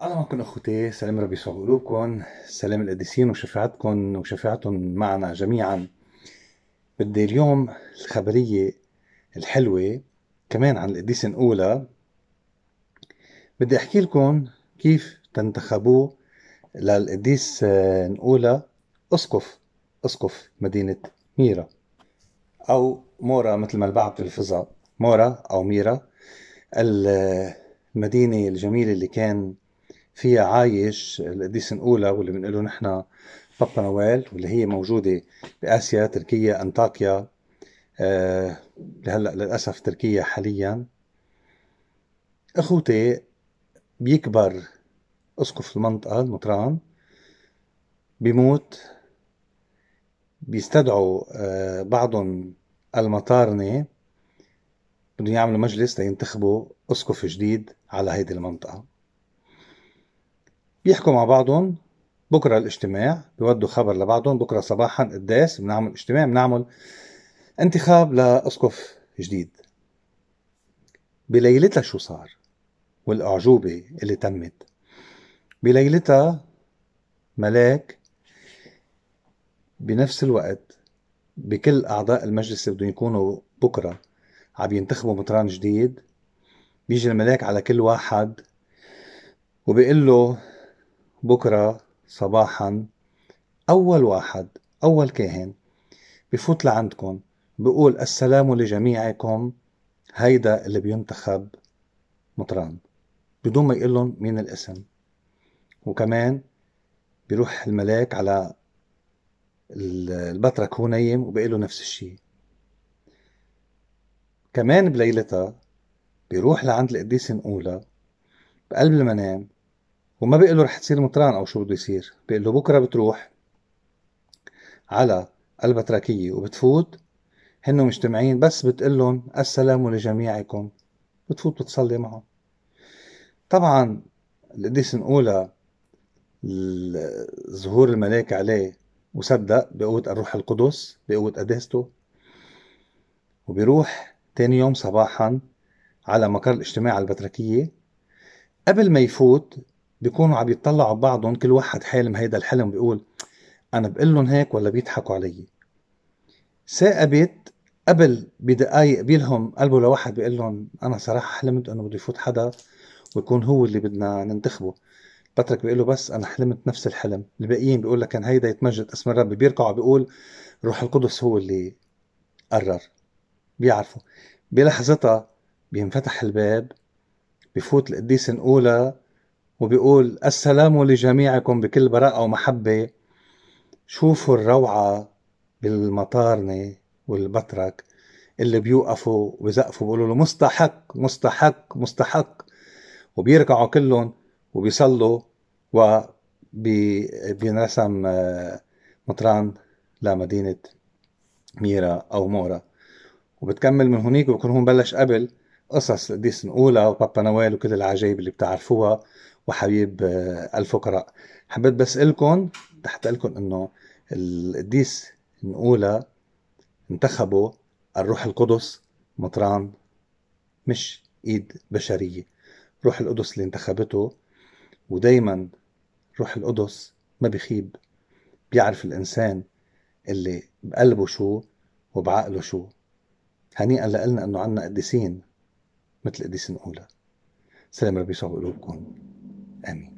أهلا معكم أخوتي سلام ربي يسوع قلوبكم سلام القديسين وشفاعتكم وشفاعتهم معنا جميعا بدي اليوم الخبرية الحلوة كمان عن القديس نقولها بدي أحكي لكم كيف تنتخبوه للقديس نقولها أسقف أسقف مدينة ميرا أو مورا مثل ما البعض بيلفظها مورا أو ميرا المدينة الجميلة اللي كان فيها عايش القديس الاولى واللي بنقوله نحن بابا نويل واللي هي موجوده باسيا تركيا انطاكيا آه هلا للاسف تركيا حاليا اخوتي بيكبر اسقف المنطقه المطران بيموت بيستدعوا آه بعضهم المطارنه بدهم يعملوا مجلس لينتخبوا اسقف جديد على هيدي المنطقه بيحكوا مع بعضهم بكره الاجتماع بيودوا خبر لبعضهم بكره صباحا قداس بنعمل اجتماع بنعمل انتخاب لاسقف جديد بليلتها شو صار والاعجوبه اللي تمت بليلتها ملاك بنفس الوقت بكل اعضاء المجلس اللي بدهم يكونوا بكره عم ينتخبوا مطران جديد بيجي الملاك على كل واحد وبيقول له بكرة صباحا أول واحد أول كاهن بفوت لعندكم بقول السلام لجميعكم هيدا اللي بينتخب مطران بدون ما يقول لهم مين الاسم وكمان بيروح الملاك على البطرك هو نايم وبقول له نفس الشيء كمان بليلتها بيروح لعند القديسة الأولى بقلب المنام وما له رح تصير مطران او شو بده يصير بيقول له بكره بتروح على البتراكية وبتفوت هن مجتمعين بس بتقلن السلام لجميعكم بتفوت بتصلي معهم طبعا القديس الاولى ظهور الملاك عليه وصدق بقوة الروح القدس بقوة قداسته وبيروح تاني يوم صباحا على مقر الاجتماع البتركية قبل ما يفوت بيكونوا عم يتطلعوا ببعضهم كل واحد حالم هيدا الحلم بيقول أنا بقول لهم هيك ولا بيضحكوا علي ثاقبت قبل بدقايق بيلهم قلبه لواحد بيقول لهم أنا صراحة حلمت إنه بده يفوت حدا ويكون هو اللي بدنا ننتخبه بترك بيقول له بس انا حلمت نفس الحلم الباقيين بيقول لك كان هيدا يتمجد اسم الرب بيركعوا بيقول روح القدس هو اللي قرر بيعرفوا بلحظتها بينفتح الباب بفوت القديس نقولها وبيقول السلام لجميعكم بكل براءة ومحبة شوفوا الروعة بالمطارنة والبطرك اللي بيوقفوا وبزقفوا بيقولوا له مستحق مستحق مستحق وبيركعوا كلهم وبيصلوا وبينرسم آه، مطران لمدينة ميرا أو مورا وبتكمل من هنيك وبكون هون بلش قبل قصص القديس نقولها وبابا نويل وكل العجائب اللي بتعرفوها وحبيب آه، الفقراء حبيت بس لكم تحت لكم انه القديس نقولا انتخبوا الروح القدس مطران مش ايد بشرية روح القدس اللي انتخبته ودايما روح القدس ما بيخيب بيعرف الإنسان اللي بقلبه شو وبعقله شو هنيئا لقلنا أنه عنا قديسين مثل قديس نقولا سلام ربي يسوع قلوبكم Amén.